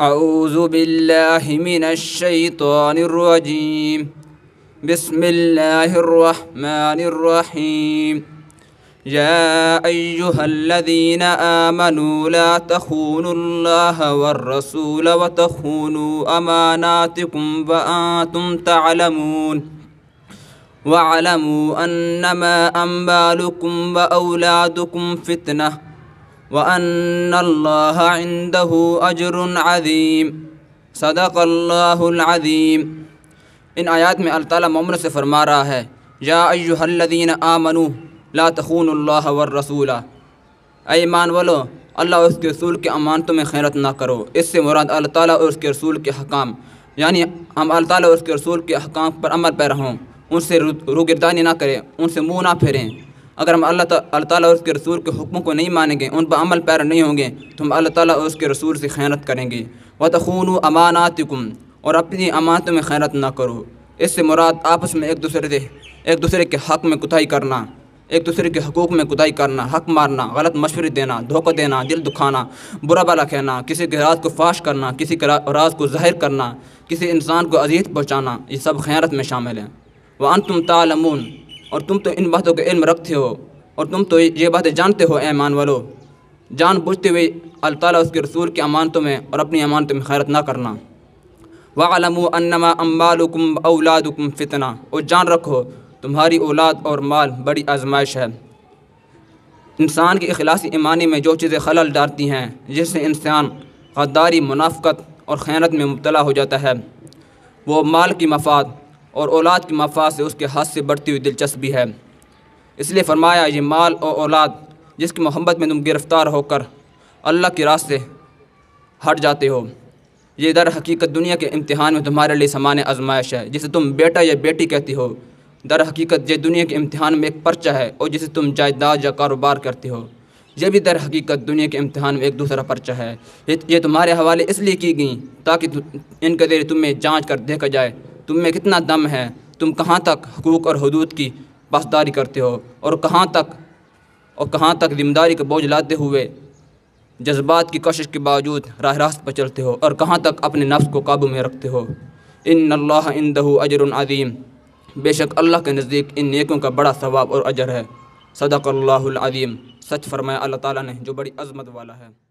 أعوذ بالله من الشيطان الرجيم بسم الله الرحمن الرحيم يا أيها الذين آمنوا لا تخونوا الله والرسول وتخونوا أماناتكم وأنتم تعلمون واعلموا أنما أموالكم وأولادكم فتنةٌ وجر العظیم صدق العظیم ان آیات میں اللہ تعالیٰ ممن سے فرما رہا ہے یا ایوہ الذین آمنو لا تخون اللہ والرسول اے ایمان ولو اللہ اور اس کے رسول کے امانتوں میں خیرت نہ کرو اس سے مراد اللہ تعالیٰ اور اس کے رسول کے حکام یعنی ہم اللہ تعالیٰ اور اس کے رسول کے حکام پر عمل پیر ہوں ان سے روگردانی نہ کریں ان سے منہ نہ پھریں اگر ہم اللہ اللہ تعالیٰ اور اس کے رسول کے حکموں کو نہیں مانیں گے ان پر عمل پیرا نہیں ہوں گے تو ہم اللہ تعالیٰ اور اس کے رسول سے خیانت کریں گے وہ و امانات اور اپنی امانتوں میں خیانت نہ کرو اس سے مراد آپس میں ایک دوسرے سے ایک دوسرے کے حق میں کتائی کرنا ایک دوسرے کے حقوق میں کتائی کرنا حق مارنا غلط مشورے دینا دھوکہ دینا دل دکھانا برا بالا کہنا کسی کے راز کو فاش کرنا کسی کے راز کو ظاہر کرنا کسی انسان کو اذیت پہنچانا یہ سب خیانت میں شامل ہیں وہ ان تم تعلمون اور تم تو ان باتوں کے علم رکھتے ہو اور تم تو یہ باتیں جانتے ہو اے ایمان والو جان بوجھتے ہوئے اللہ تعالیٰ اس کے رسول کی امانتوں میں اور اپنی امانتوں میں خیرت نہ کرنا و عالم و انما امال اولادم فتنہ اور جان رکھو تمہاری اولاد اور مال بڑی آزمائش ہے انسان کی اخلاصی ایمانی میں جو چیزیں خلل ڈالتی ہیں جس سے انسان غداری منافقت اور خیانت میں مبتلا ہو جاتا ہے وہ مال کی مفاد اور اولاد کے مفاد سے اس کے ہاتھ سے بڑھتی ہوئی دلچسپی ہے اس لیے فرمایا یہ مال اور اولاد جس کی محبت میں تم گرفتار ہو کر اللہ کے راستے ہٹ جاتے ہو یہ در حقیقت دنیا کے امتحان میں تمہارے لیے سامان آزمائش ہے جسے تم بیٹا یا بیٹی کہتی ہو در حقیقت یہ دنیا کے امتحان میں ایک پرچہ ہے اور جسے تم جائیداد یا کاروبار کرتی ہو یہ بھی در حقیقت دنیا کے امتحان میں ایک دوسرا پرچہ ہے یہ تمہارے حوالے اس لیے کی گئیں تاکہ ان کے ذریعے تمہیں جانچ کر دیکھا جائے تم میں کتنا دم ہے تم کہاں تک حقوق اور حدود کی پاسداری کرتے ہو اور کہاں تک اور کہاں تک ذمہ داری کا بوجھ لاتے ہوئے جذبات کی کوشش کے باوجود راہ راست پر چلتے ہو اور کہاں تک اپنے نفس کو قابو میں رکھتے ہو ان اللہ ان دہو اجر العظیم بے شک اللہ کے نزدیک ان نیکوں کا بڑا ثواب اور اجر ہے صدق اللہ العظیم سچ فرمایا اللہ تعالیٰ نے جو بڑی عظمت والا ہے